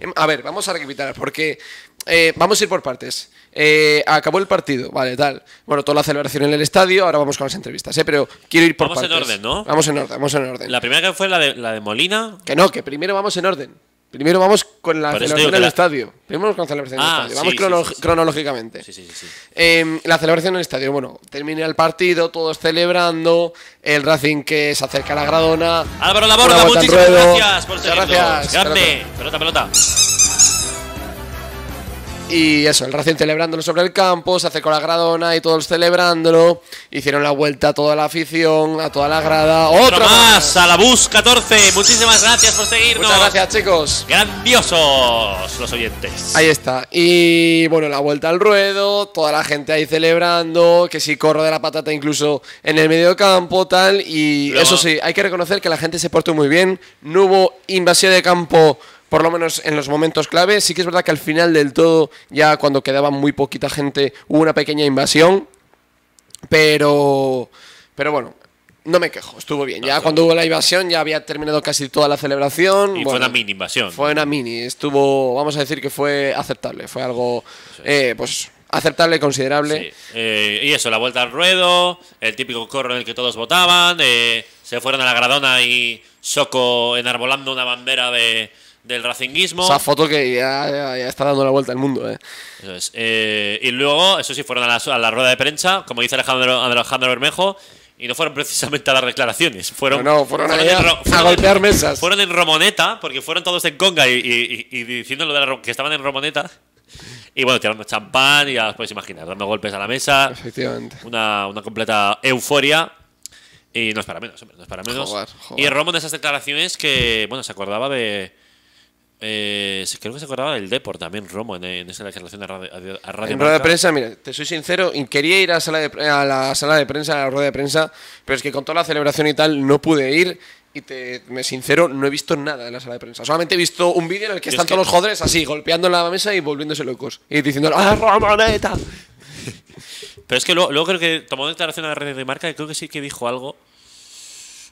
Em, a ver, vamos a recapitular porque eh, vamos a ir por partes. Eh, acabó el partido, vale, tal. Bueno, toda la celebración en el estadio, ahora vamos con las entrevistas, eh, Pero quiero ir por partes. Vamos en orden, ¿no? Vamos en orden, vamos en orden. La primera que fue la de Molina. Que no, que primero vamos en orden. Primero vamos con la celebración en el estadio. Primero vamos con la celebración en el ah, estadio. Vamos cronológicamente. la celebración en el estadio. Bueno, termina el partido, todos celebrando. El Racing que se acerca a la Gradona. Álvaro Laborda, muchísimas gracias por seguirnos. Gracias. Grande. Pelota, pelota. Y eso, el recién celebrándolo sobre el campo, se acercó la gradona y todos celebrándolo. Hicieron la vuelta a toda la afición, a toda la grada. Otro, más, a la bus 14. Muchísimas gracias por seguirnos. Muchas gracias, chicos. Grandiosos los oyentes. Ahí está. Y bueno, la vuelta al ruedo, toda la gente ahí celebrando, que si corro de la patata incluso en el medio campo, tal. Y eso sí, hay que reconocer que la gente se portó muy bien. No hubo invasión de campo por lo menos en los momentos clave. Sí que es verdad que al final del todo, ya cuando quedaba muy poquita gente, hubo una pequeña invasión, pero, pero bueno. No me quejo, estuvo bien. Ya cuando hubo la invasión ya había terminado casi toda la celebración. Y fue una mini invasión. Fue una mini, estuvo, vamos a decir que fue aceptable, fue algo, eh, pues aceptable, considerable. Eh, y eso, la vuelta al ruedo, el típico corro en el que todos votaban, eh, se fueron a la gradona y Soco enarbolando una bandera de, del racinguismo. Esa foto que ya, está dando la vuelta al mundo. ¿eh? Eso es. Eh, y luego, eso sí, fueron a la, rueda de prensa, como dice Alejandro, Alejandro Bermejo, y no fueron precisamente a las declaraciones. Fueron, fueron, a golpear mesas. Fueron en Romoneta, porque fueron todos en Conga y, diciendo lo de que estaban en Romoneta. Y bueno, tirando champán y ya os podéis imaginar, dando golpes a la mesa. Efectivamente. Una, completa euforia. Y no es para menos, hombre, no es para menos. Y Romo de esas declaraciones que, bueno, se acordaba de, eh, creo que se acordaba del Depor también, Romo, en, esa declaración de Radio, a radio En rueda de prensa, mira, te soy sincero, quería ir a, sala de, a la sala de prensa, a la rueda de prensa, pero es que con toda la celebración y tal no pude ir. Y te, me sincero, no he visto nada en la sala de prensa. Solamente he visto un vídeo en el que están todos los jodres así, golpeando la mesa y volviéndose locos. Y diciendo, ¡ah, Romo, neta! pero es que luego, creo que tomó declaración a la red de marca y creo que sí que dijo algo.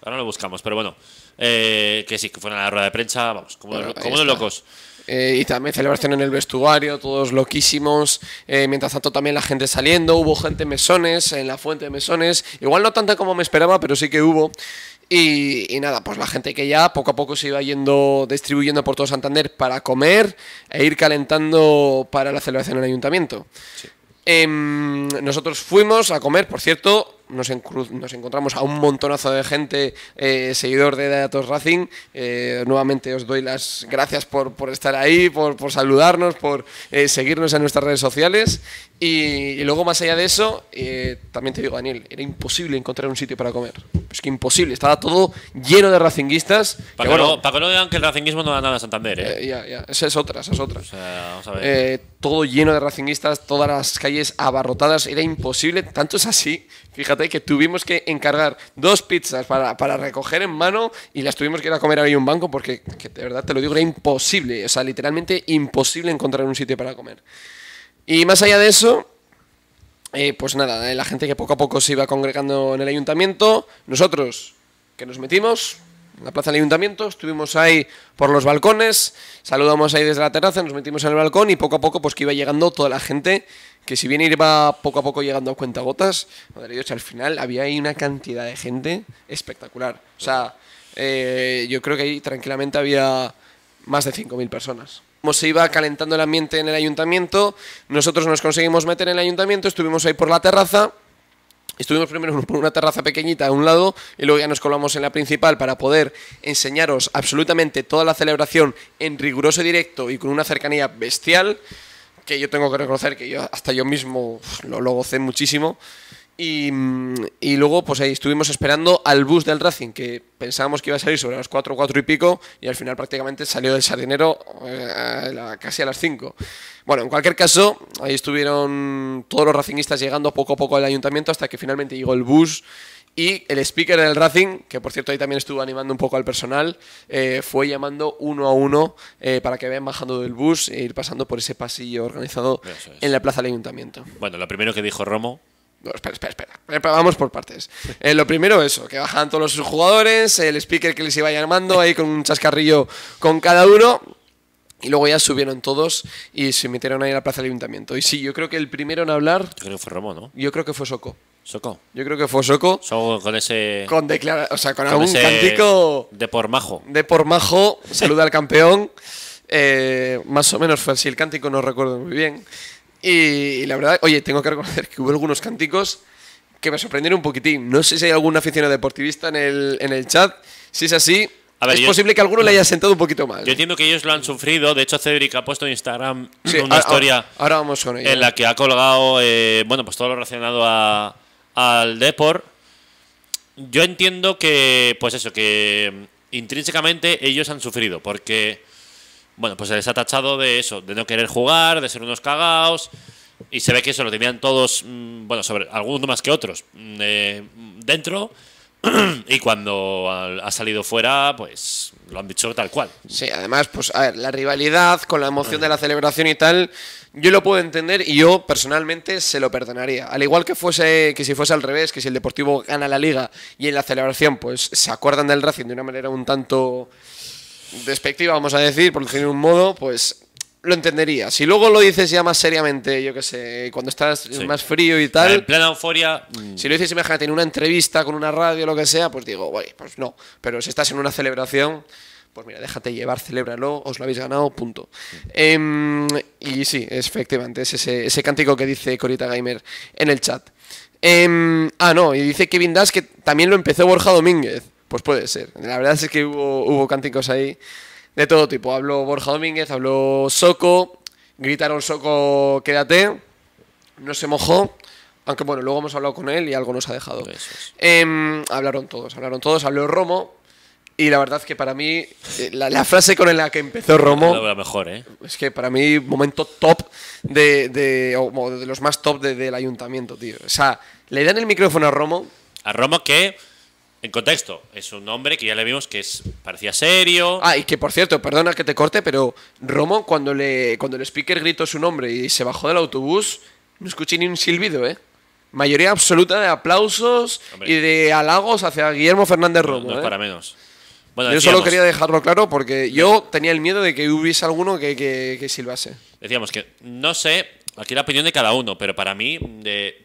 Ahora lo buscamos, pero bueno. Eh, que sí, que fueron a la rueda de prensa, vamos, como, locos. Eh, y también celebración en el vestuario, todos loquísimos. Eh, mientras tanto, también la gente saliendo. Hubo gente en mesones, en la fuente de mesones. Igual no tanta como me esperaba, pero sí que hubo. Y, nada, pues la gente que ya poco a poco se iba yendo, distribuyendo por todo Santander para comer e ir calentando para la celebración en el ayuntamiento. Em, nosotros fuimos a comer, por cierto, nos, nos encontramos a un montonazo de gente eh, seguidor de Datos Racing. Eh, nuevamente os doy las gracias por, por estar ahí, por, por saludarnos, por eh, seguirnos en nuestras redes sociales. Y, luego, más allá de eso, también te digo, Daniel, era imposible encontrar un sitio para comer. Es que imposible, estaba todo lleno de racinguistas. Para que, no, para digan que el racinguismo no da nada a Santander. esa es otra, esa es otra. O sea, vamos a ver todo lleno de racinguistas, todas las calles abarrotadas, era imposible, tanto es así, fíjate que tuvimos que encargar dos pizzas para, recoger en mano y las tuvimos que ir a comer ahí un banco porque, de verdad te lo digo, era imposible, o sea, literalmente imposible encontrar un sitio para comer. Y más allá de eso, eh, pues nada, eh, la gente que poco a poco se iba congregando en el ayuntamiento, nosotros que nos metimos, en la plaza del ayuntamiento, estuvimos ahí por los balcones, saludamos ahí desde la terraza, nos metimos en el balcón y poco a poco pues que iba llegando toda la gente, que si bien iba poco a poco llegando a cuentagotas, madre Dios, al final había ahí una cantidad de gente espectacular. O sea, eh, yo creo que ahí tranquilamente había más de 5.000 personas. Como se iba calentando el ambiente en el ayuntamiento, nosotros nos conseguimos meter en el ayuntamiento, estuvimos ahí por la terraza Estuvimos primero por una terraza pequeñita a un lado y luego ya nos colamos en la principal para poder enseñaros absolutamente toda la celebración en riguroso directo y con una cercanía bestial que yo tengo que reconocer que yo hasta yo mismo lo, lo gocé muchísimo. Y, luego, pues ahí estuvimos esperando al bus del Racing, que pensábamos que iba a salir sobre las 4, 4 y pico, y al final prácticamente salió del sardinero eh, casi a las 5. Bueno, en cualquier caso, ahí estuvieron todos los racingistas llegando poco a poco al ayuntamiento hasta que finalmente llegó el bus. Y el speaker del Racing, que por cierto ahí también estuvo animando un poco al personal, eh, fue llamando uno a uno eh, para que vayan bajando del bus e ir pasando por ese pasillo organizado en la plaza del ayuntamiento. Bueno, lo primero que dijo Romo no, espera, espera, espera. Eh, vamos por partes. Eh, lo primero, eso, que bajan todos los jugadores, eh, el speaker que les iba llamando ahí con un chascarrillo con cada uno. Y luego ya subieron todos y se metieron ahí a la plaza del ayuntamiento. Y sí, yo creo que el primero en hablar. Yo creo que fue Romo, ¿no? Yo creo que fue Soco. Soco. Yo creo que fue Soco. Soco con ese. Con declara o sea, con, algún cantico. De por majo. De por majo. Saluda al campeón. más o menos fue así el cántico, no recuerdo muy bien. Y, la verdad, oye, tengo que reconocer que hubo algunos cánticos que me sorprendieron un poquitín. No sé si hay alguna aficionado deportivista en el, chat. Si es así, es posible que alguno le haya sentado un poquito más. Yo entiendo que ellos lo han sufrido. De hecho, Cedric ha puesto en Instagram una historia en la que ha colgado eh, bueno, pues todo lo relacionado a, al deporte Yo entiendo que, pues eso, que mm, intrínsecamente ellos han sufrido, porque bueno, pues se les ha tachado de eso, de no querer jugar, de ser unos cagaos. Y se ve que eso lo tenían todos, mm, bueno, sobre algunos más que otros, mm, eh, dentro. y cuando ha salido fuera, pues lo han dicho tal cual. Sí, además, pues a ver, la rivalidad con la emoción de la celebración y tal, yo lo puedo entender y yo personalmente se lo perdonaría. Al igual que fuese que si fuese al revés, que si el Deportivo gana la liga y en la celebración pues se acuerdan del Racing de una manera un tanto despectiva, vamos a decir, por de un modo, pues lo entendería. Si luego lo dices ya más seriamente, yo qué sé, cuando estás más frío y tal. En plena euforia. Mm. Si lo dices, imagínate, en una entrevista con una radio o lo que sea, pues digo, pues no. Pero si estás en una celebración, pues mira, déjate llevar, celébralo, os lo habéis ganado, punto. Em, y sí, efectivamente, es ese, ese cántico que dice Corita Gamer en el chat. Em, ah, no, y dice Kevin Das que también lo empezó Borja Domínguez. Pues puede ser. La verdad es que hubo, hubo cánticos ahí de todo tipo. Habló Borja Domínguez, habló Soco, gritaron Soco, quédate. No se mojó. Aunque bueno, luego hemos hablado con él y algo nos ha dejado. Em, hablaron todos, hablaron todos, habló Romo. Y la verdad es que para mí, eh, la, frase con la que empezó Romo. ¿eh? Es que para mí, momento top de. de, de los más top del ayuntamiento, tío. O sea, le dan el micrófono a Romo. A Romo que en contexto, es un hombre que ya le vimos que es, parecía serio. Ah, y que por cierto, perdona que te corte, pero Romo, cuando, le, cuando el speaker gritó su nombre y se bajó del autobús, no escuché ni un silbido, ¿eh? Mayoría absoluta de aplausos y de halagos hacia Guillermo Fernández Romo. No, ¿eh? para menos. yo solo quería dejarlo claro porque yo tenía el miedo de que hubiese alguno que, que, silbase. Decíamos que, no sé, aquí la opinión de cada uno, pero para mí,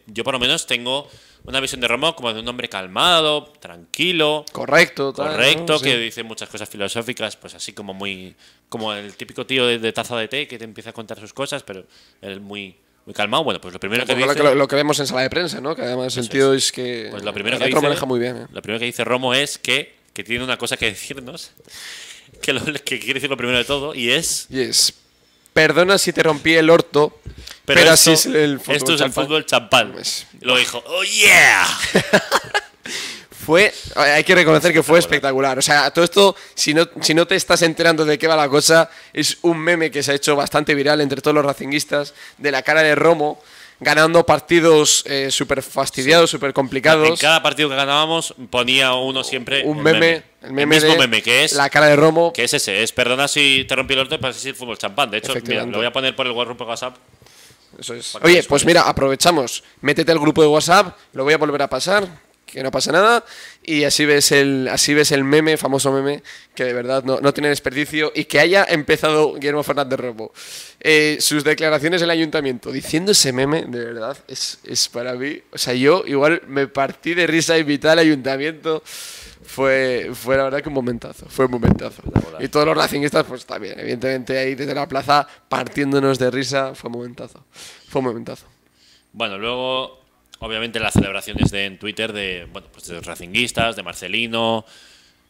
yo por lo menos tengo una visión de Romo como de un hombre calmado, tranquilo. Correcto, Correcto, que dice muchas cosas filosóficas, pues así como muy. como el típico tío de, taza de té que te empieza a contar sus cosas, pero él muy. Muy calmado, bueno, pues lo primero que dice... Lo que, vemos en sala de prensa, ¿no? Que además el tío es. que... Pues lo primero que dice, maneja muy bien. ¿eh? Lo primero que dice Romo es que, tiene una cosa que decirnos, que, que quiere decir lo primero de todo, y es... Y es, perdona si te rompí el orto, pero, esto, así es el fútbol champán. el champán. Pues, Lo dijo, ¡oh yeah! fue, hay que reconocer que fue espectacular. O sea, todo esto, si no, si no te estás enterando de qué va la cosa, es un meme que se ha hecho bastante viral entre todos los racinguistas de la cara de Romo ganando partidos eh, súper fastidiados, súper complicados. En cada partido que ganábamos ponía uno siempre un meme. El, meme mismo meme que es. La cara de Romo. Que es ese. Es perdona si te rompí el orto para decir fútbol champán. De hecho, lo voy a poner por el de WhatsApp. Eso es. Oye, pues mira, aprovechamos. Métete al grupo de WhatsApp. Lo voy a volver a pasar que no pasa nada y así ves el así ves el meme famoso meme que de verdad no, no tiene desperdicio y que haya empezado Guillermo Fernández Romo eh, sus declaraciones en el ayuntamiento diciendo ese meme de verdad es, es para mí o sea yo igual me partí de risa invitar al ayuntamiento fue, fue la verdad que un momentazo, fue un momentazo. Y todos los racingistas, pues también, evidentemente ahí desde la plaza, partiéndonos de risa, fue un momentazo, fue un momentazo. Bueno, luego, obviamente las celebraciones de, en Twitter de, bueno, pues de los racinguistas, de Marcelino,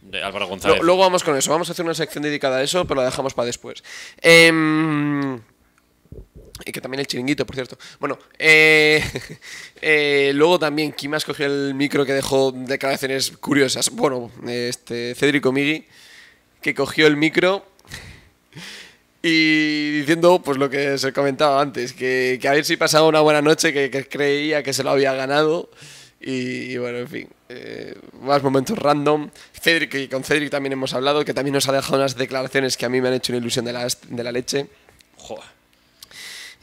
de Álvaro González. Luego, vamos con eso, vamos a hacer una sección dedicada a eso, pero la dejamos para después. Em, y que también el chiringuito, por cierto. Bueno, eh, eh, luego también, ¿quién más cogió el micro que dejó declaraciones curiosas? Bueno, este Cedric Omigui, que cogió el micro y diciendo pues lo que se comentaba antes, que, que a ver si pasaba una buena noche, que, creía que se lo había ganado. Y, bueno, en fin, eh, más momentos random. Cedric, y con Cedric también hemos hablado, que también nos ha dejado unas declaraciones que a mí me han hecho una ilusión de la, de la leche. Joder.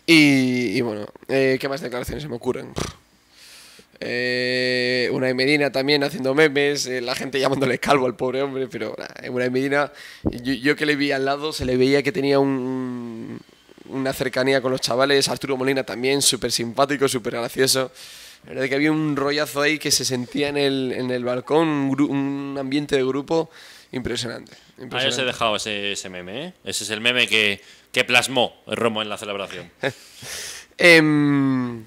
Y, bueno, eh, ¿qué más declaraciones se me ocurren? Eh, una de Medina también haciendo memes, eh, la gente llamándole calvo al pobre hombre, pero una de Medina, yo, que le vi al lado, se le veía que tenía una cercanía con los chavales, Arturo Molina también, súper simpático, súper gracioso. La verdad que había un rollazo ahí que se sentía en el, balcón, un, ambiente de grupo impresionante. impresionante. Ah, os he dejado ese, meme, ¿eh? Ese es el meme que, que plasmó el Romo en la celebración. Em,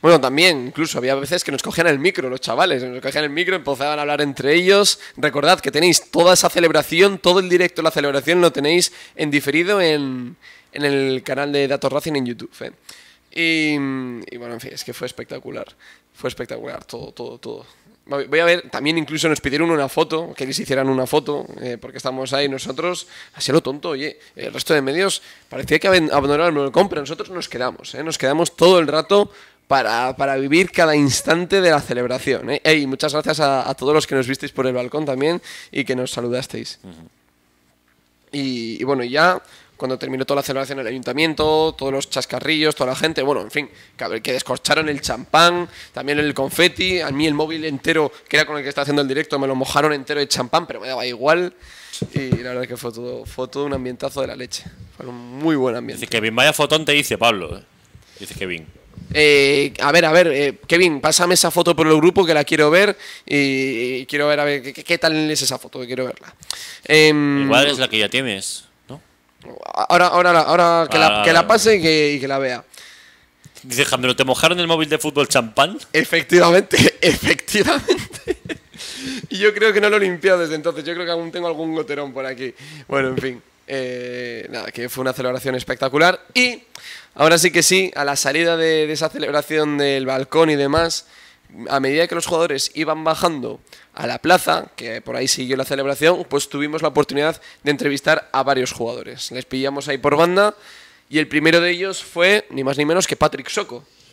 bueno, también, incluso había veces que nos cogían el micro los chavales, nos cogían el micro, empezaban a hablar entre ellos. Recordad que tenéis toda esa celebración, todo el directo de la celebración lo tenéis en diferido en, en el canal de Datos Racing en YouTube. ¿eh? Y, bueno, en fin, es que fue espectacular. Fue espectacular, todo, todo, todo. Voy a ver, también incluso nos pidieron una foto, que les hicieran una foto, eh, porque estamos ahí nosotros, así lo tonto, oye, el resto de medios parecía que abandonaron el compra, nosotros nos quedamos, eh, nos quedamos todo el rato para, vivir cada instante de la celebración. ¿eh? muchas gracias a, todos los que nos visteis por el balcón también y que nos saludasteis. y bueno, ya cuando terminó toda la celebración en el ayuntamiento, todos los chascarrillos, toda la gente, bueno, en fin, que descorcharon el champán, también el confeti, a mí el móvil entero, que era con el que estaba haciendo el directo, me lo mojaron entero de champán, pero me daba igual. Y la verdad es que fue todo, un ambientazo de la leche. Fue un muy buen ambiente. Dice Kevin, vaya fotón te dice Pablo. Eh, dice Kevin. Eh, a ver, a ver, eh, Kevin, pásame esa foto por el grupo que la quiero ver y, quiero ver a ver qué, tal es esa foto, que quiero verla. Em, igual es la que ya tienes. Ahora, ahora, ahora que, la, ah. pase y que, la vea. Dice Jamelo, ¿te mojaron el móvil de fútbol champán? Efectivamente, efectivamente. y yo creo que no lo he limpiado desde entonces. Yo creo que aún tengo algún goterón por aquí. Bueno, en fin. Eh, nada, que fue una celebración espectacular. Y ahora sí que sí, a la salida de esa celebración del balcón y demás, a medida que los jugadores iban bajando a la plaza, que por ahí siguió la celebración, pues tuvimos la oportunidad de entrevistar a varios jugadores. Les pillamos ahí por banda y el primero de ellos fue ni más ni menos que Patrick Soco.